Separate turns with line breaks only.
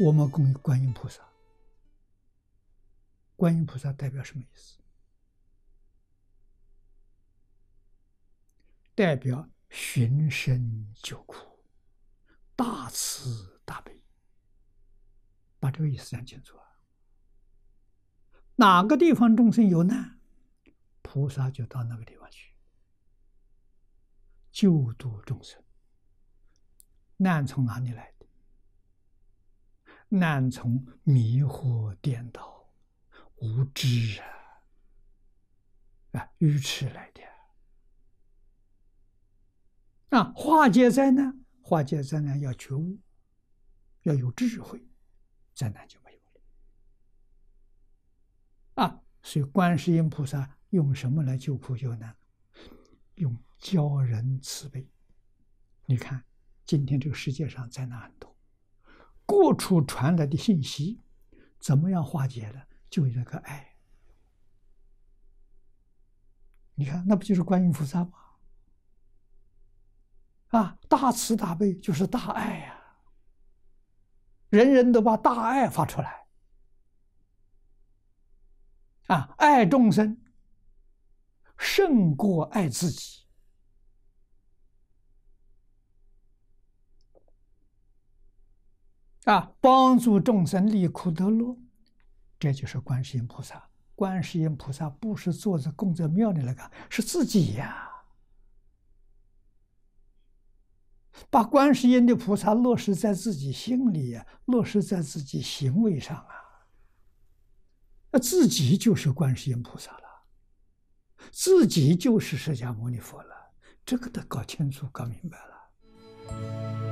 我们供观音菩萨，观音菩萨代表什么意思？代表寻声救苦，大慈大悲。把这个意思讲清楚啊！哪个地方众生有难，菩萨就到那个地方去救度众生。难从哪里来？难从迷惑颠倒、无知啊啊愚痴来的啊，化解灾难？化解灾难要觉悟，要有智慧，灾难就没有了啊！所以观世音菩萨用什么来救苦救难？用教人慈悲。你看，今天这个世界上灾难很多。过处传来的信息，怎么样化解的？就那个爱。你看，那不就是观音菩萨吗？啊，大慈大悲就是大爱呀！人人都把大爱发出来，啊，爱众生胜过爱自己。啊，帮助众生离苦得乐，这就是观世音菩萨。观世音菩萨不是坐在供桌庙里那个，是自己呀。把观世音的菩萨落实在自己心里呀，落实在自己行为上啊。那自己就是观世音菩萨了，自己就是释迦牟尼佛了。这个得搞清楚、搞明白了。